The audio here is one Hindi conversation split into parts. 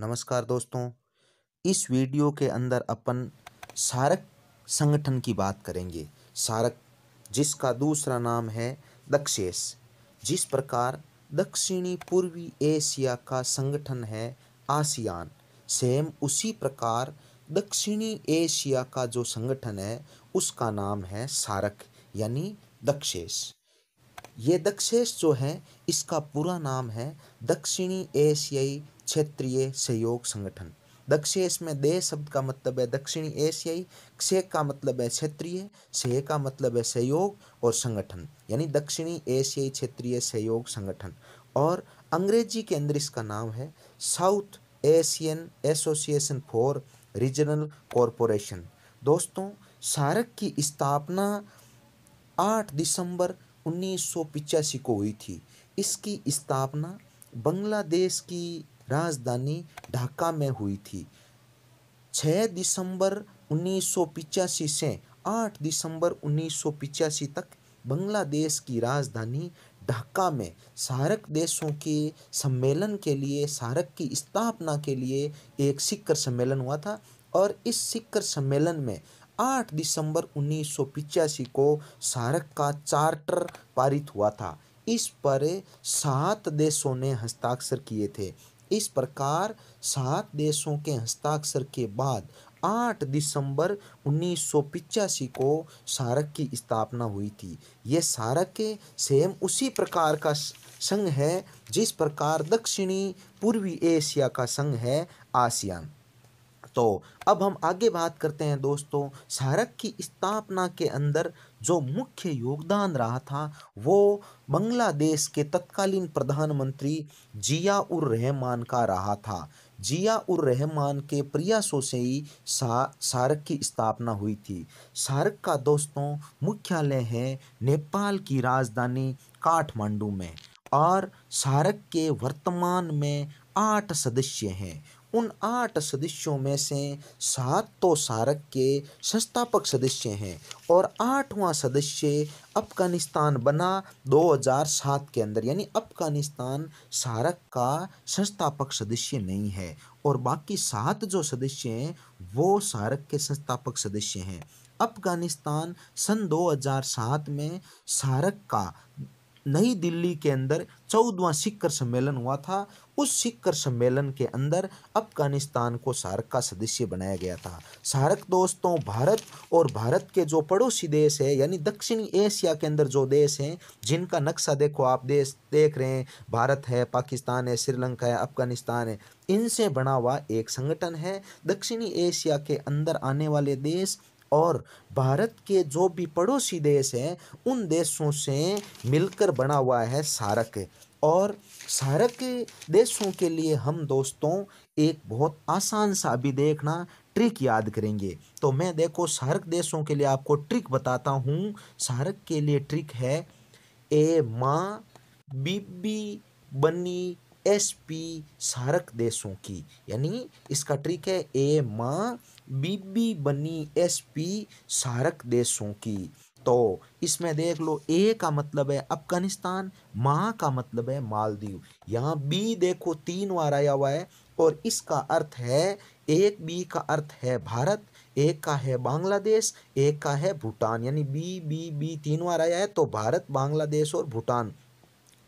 नमस्कार दोस्तों इस वीडियो के अंदर अपन सारक संगठन की बात करेंगे सारक जिसका दूसरा नाम है दक्षेस जिस प्रकार दक्षिणी पूर्वी एशिया का संगठन है आसियान सेम उसी प्रकार दक्षिणी एशिया का जो संगठन है उसका नाम है सारक यानी दक्षेस ये दक्षेश जो है इसका पूरा नाम है दक्षिणी एशियाई क्षेत्रीय सहयोग संगठन दक्षेस में दे शब्द का मतलब है दक्षिणी एशियाई क्षे का मतलब है क्षेत्रीय से का मतलब है सहयोग और संगठन यानी दक्षिणी एशियाई क्षेत्रीय सहयोग संगठन और अंग्रेजी के अंदर इसका नाम है South Asian Association for Regional Corporation दोस्तों सारक की स्थापना 8 दिसंबर उन्नीस को हुई थी इसकी स्थापना बांग्लादेश की राजधानी ढाका में हुई थी 6 दिसंबर उन्नीस से 8 दिसंबर उन्नीस तक बांग्लादेश की राजधानी ढाका में सारक देशों के सम्मेलन के लिए सारक की स्थापना के लिए एक सिक्कर सम्मेलन हुआ था और इस सिक्कर सम्मेलन में 8 दिसंबर उन्नीस को सारक का चार्टर पारित हुआ था इस पर सात देशों ने हस्ताक्षर किए थे इस प्रकार सात देशों के हस्ताक्षर के बाद 8 दिसंबर उन्नीस को सारक की स्थापना हुई थी यह सारक सेम उसी प्रकार का संघ है जिस प्रकार दक्षिणी पूर्वी एशिया का संघ है आसियान दोस्तों अब हम आगे बात करते हैं दोस्तों सारक की स्थापना के अंदर जो मुख्य योगदान रहा था वो बांग्लादेश के तत्कालीन प्रधानमंत्री जिया उर रहमान का रहा था जिया उर रहमान के प्रयासों से ही सा, सारक की स्थापना हुई थी सारक का दोस्तों मुख्यालय है नेपाल की राजधानी काठमांडू में और सारक के वर्तमान में आठ सदस्य हैं उन आठ सदस्यों में से सात तो सारक के संस्थापक सदस्य हैं और आठवां सदस्य अफ़गानिस्तान बना 2007 के अंदर यानी अफ़गानिस्तान सारक का संस्थापक सदस्य नहीं है और बाकी सात जो सदस्य हैं वो सारक के संस्थापक सदस्य हैं अफ़गानिस्तान सन 2007 में सारक का नई दिल्ली के अंदर चौदवा शिखर सम्मेलन हुआ था उस शिखर सम्मेलन के अंदर अफगानिस्तान को सार्क का सदस्य बनाया गया था सार्क दोस्तों भारत और भारत के जो पड़ोसी देश है यानी दक्षिणी एशिया के अंदर जो देश हैं जिनका नक्शा देखो आप देश देख रहे हैं भारत है पाकिस्तान है श्रीलंका है अफगानिस्तान है इनसे बना हुआ एक संगठन है दक्षिणी एशिया के अंदर आने वाले देश और भारत के जो भी पड़ोसी देश हैं उन देशों से मिलकर बना हुआ है सारक और सारक देशों के लिए हम दोस्तों एक बहुत आसान सा भी देखना ट्रिक याद करेंगे तो मैं देखो सारक देशों के लिए आपको ट्रिक बताता हूँ सारक के लिए ट्रिक है ए माँ बीबी बनी एस पी सारक देशों की यानी इसका ट्रिक है ए माँ बीबी बनी एस पी सारक देशों की तो इसमें देख लो ए का मतलब है अफगानिस्तान माँ का मतलब है मालदीव यहाँ बी देखो तीन बार आया हुआ है और इसका अर्थ है एक बी का अर्थ है भारत एक का है बांग्लादेश एक का है भूटान यानी बी बी बी तीन बार आया है तो भारत बांग्लादेश और भूटान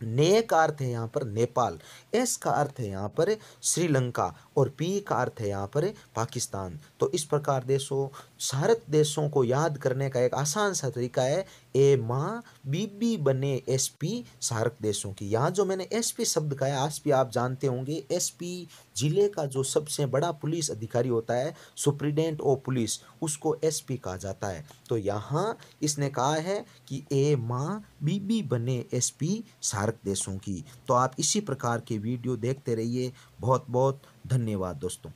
ने का अर्थ है यहाँ पर नेपाल एस का अर्थ है यहाँ पर श्रीलंका और पी का अर्थ है यहाँ पर पाकिस्तान तो इस प्रकार देशों सारत देशों को याद करने का एक आसान सा तरीका है ए माँ बीबी बने एस पी सार्क देशों की यहाँ जो मैंने एस पी शब्द का है आज भी आप जानते होंगे एस पी जिले का जो सबसे बड़ा पुलिस अधिकारी होता है सुप्रिडेंट ऑफ पुलिस उसको एस पी कहा जाता है तो यहाँ इसने कहा है कि ए माँ बीबी बने एस पी सार्क देशों की तो आप इसी प्रकार के वीडियो देखते रहिए बहुत बहुत धन्यवाद दोस्तों